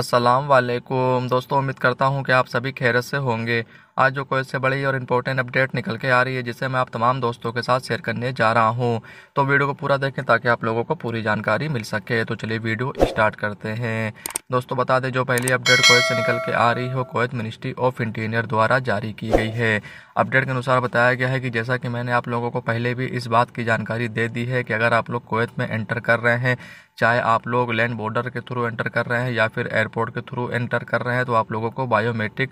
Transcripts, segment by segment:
अस्सलाम दोस्तों उम्मीद करता हूँ कि आप सभी खैरत से होंगे आज जो कोई इससे बड़ी और इम्पोर्टेंट अपडेट निकल के आ रही है जिसे मैं आप तमाम दोस्तों के साथ शेयर करने जा रहा हूँ तो वीडियो को पूरा देखें ताकि आप लोगों को पूरी जानकारी मिल सके तो चलिए वीडियो स्टार्ट करते हैं दोस्तों बता दें जो पहली अपडेट कोयत से निकल के आ रही है वो कोयत मिनिस्ट्री ऑफ इंटीरियर द्वारा जारी की गई है अपडेट के अनुसार बताया गया है कि जैसा कि मैंने आप लोगों को पहले भी इस बात की जानकारी दे दी है कि अगर आप लोग कोयत में एंटर कर रहे हैं चाहे आप लोग लैंड बॉर्डर के थ्रू एंटर कर रहे हैं या फिर एयरपोर्ट के थ्रू एंटर कर रहे हैं तो आप लोगों को बायोमेट्रिक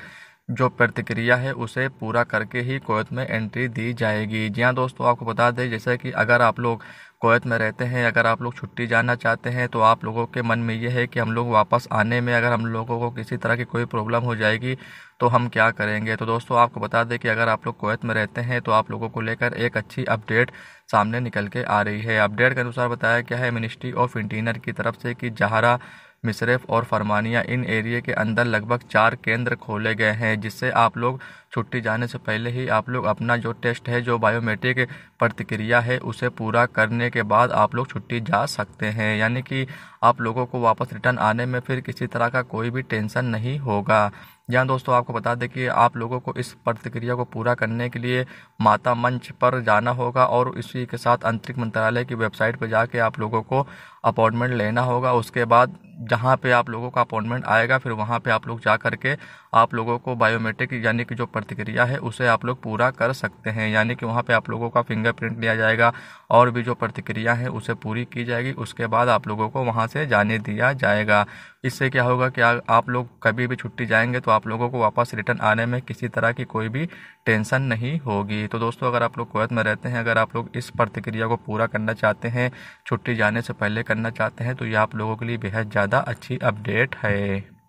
जो प्रतिक्रिया है उसे पूरा करके ही कोवैत में एंट्री दी जाएगी जी हाँ दोस्तों आपको बता दें जैसे कि अगर आप लोग कोवैत में रहते हैं अगर आप लोग छुट्टी जाना चाहते हैं तो आप लोगों के मन में ये है कि हम लोग वापस आने में अगर हम लोगों को किसी तरह की कोई प्रॉब्लम हो जाएगी तो हम क्या करेंगे तो दोस्तों आपको बता दें कि अगर आप लोग कोवैत में रहते हैं तो आप लोगों को लेकर एक अच्छी अपडेट सामने निकल के आ रही है अपडेट के अनुसार बताया गया है मिनिस्ट्री ऑफ इंटीनियर की तरफ से कि जहारा मिसरेफ और फरमानिया इन एरिया के अंदर लगभग चार केंद्र खोले गए हैं जिससे आप लोग छुट्टी जाने से पहले ही आप लोग अपना जो टेस्ट है जो बायोमेट्रिक प्रतिक्रिया है उसे पूरा करने के बाद आप लोग छुट्टी जा सकते हैं यानी कि आप लोगों को वापस रिटर्न आने में फिर किसी तरह का कोई भी टेंशन नहीं होगा यहाँ दोस्तों आपको बता दें कि आप लोगों को इस प्रतिक्रिया को पूरा करने के लिए माता मंच पर जाना होगा और इसी के साथ अंतरिक्ष मंत्रालय की वेबसाइट पर जाके आप लोगों को अपॉइंटमेंट लेना होगा उसके बाद जहाँ पे आप लोगों का अपॉइंटमेंट आएगा फिर वहाँ पे आप लोग जा कर के आप लोगों को बायोमेट्रिक यानी कि जो प्रतिक्रिया है उसे आप लोग पूरा कर सकते हैं यानी कि वहाँ पे आप लोगों का फिंगरप्रिंट लिया जाएगा और भी जो प्रतिक्रिया है उसे पूरी की जाएगी उसके बाद आप लोगों को वहाँ से जाने दिया जाएगा इससे क्या होगा कि आप लोग कभी भी छुट्टी जाएंगे तो आप लोगों को वापस रिटर्न आने में किसी तरह की कोई भी टेंशन नहीं होगी तो दोस्तों अगर आप लोग कोयत में रहते हैं अगर आप लोग इस प्रतिक्रिया को पूरा करना चाहते हैं छुट्टी जाने से पहले करना चाहते हैं तो ये आप लोगों के लिए बेहद ज़्यादा अच्छी अपडेट है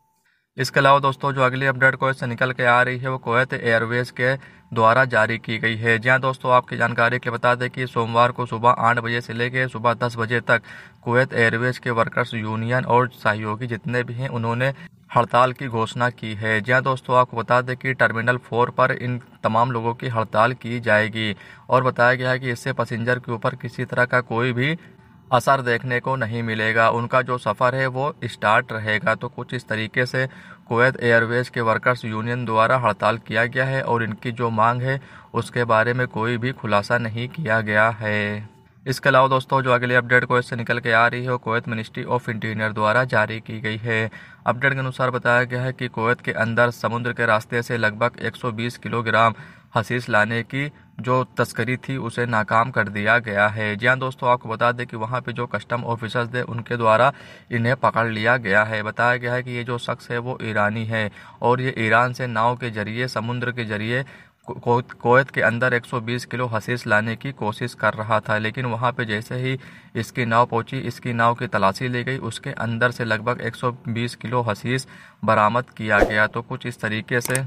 इसके अलावा दोस्तों जो अगली अपडेट कोयत से निकल के आ रही है वो कोयत एयरवेज के द्वारा जारी की गई है जी हाँ दोस्तों आपकी जानकारी के लिए बता दें कि सोमवार को सुबह आठ बजे से लेकर सुबह दस बजे तक कोयत एयरवेज के वर्कर्स यूनियन और सहयोगी जितने भी हैं उन्होंने हड़ताल की घोषणा की है जी हाँ दोस्तों आपको बता दें कि टर्मिनल फोर पर इन तमाम लोगों की हड़ताल की जाएगी और बताया गया है कि इससे पैसेंजर के ऊपर किसी तरह का कोई भी असर देखने को नहीं मिलेगा उनका जो सफ़र है वो स्टार्ट रहेगा तो कुछ इस तरीके से कोवैत एयरवेज के वर्कर्स यूनियन द्वारा हड़ताल किया गया है और इनकी जो मांग है उसके बारे में कोई भी खुलासा नहीं किया गया है इसके अलावा दोस्तों जो अगली अपडेट कोवैत से निकल के आ रही है वो कोवैत मिनिस्ट्री ऑफ इंटीरियर द्वारा जारी की गई है अपडेट के अनुसार बताया गया है कि कोवैत के अंदर समुद्र के रास्ते से लगभग 120 किलोग्राम हसीस लाने की जो तस्करी थी उसे नाकाम कर दिया गया है जी हाँ दोस्तों आपको बता दें कि वहाँ पे जो कस्टम ऑफिसर्स थे उनके द्वारा इन्हें पकड़ लिया गया है बताया गया है कि ये जो शख्स है वो ईरानी है और ये ईरान से नाव के जरिए समुद्र के जरिए कोत के अंदर 120 किलो हसीस लाने की कोशिश कर रहा था लेकिन वहाँ पे जैसे ही इसकी नाव पहुँची इसकी नाव की तलाशी ली गई उसके अंदर से लगभग 120 किलो हसीस बरामद किया गया तो कुछ इस तरीके से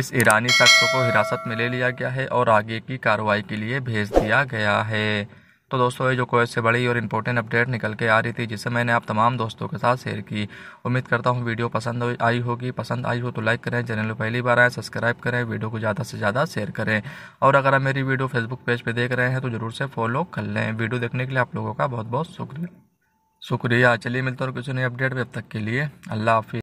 इस ईरानी शख्स को हिरासत में ले लिया गया है और आगे की कार्रवाई के लिए भेज दिया गया है तो दोस्तों ये जो कोई से बड़ी और इम्पोर्टेंट अपडेट निकल के आ रही थी जिसे मैंने आप तमाम दोस्तों के साथ शेयर की उम्मीद करता हूँ वीडियो पसंद आई होगी पसंद आई हो तो लाइक करें चैनल पर पहली बार आए सब्सक्राइब करें वीडियो को ज़्यादा से ज़्यादा शेयर करें और अगर आप मेरी वीडियो फेसबुक पेज पर देख रहे हैं तो ज़रूर से फॉलो कर लें वीडियो देखने के लिए आप लोगों का बहुत बहुत शुक्रिया शुक्रिया चलिए मिलता और किसी नई अपडेट में अब तक के लिए अल्लाह हाफि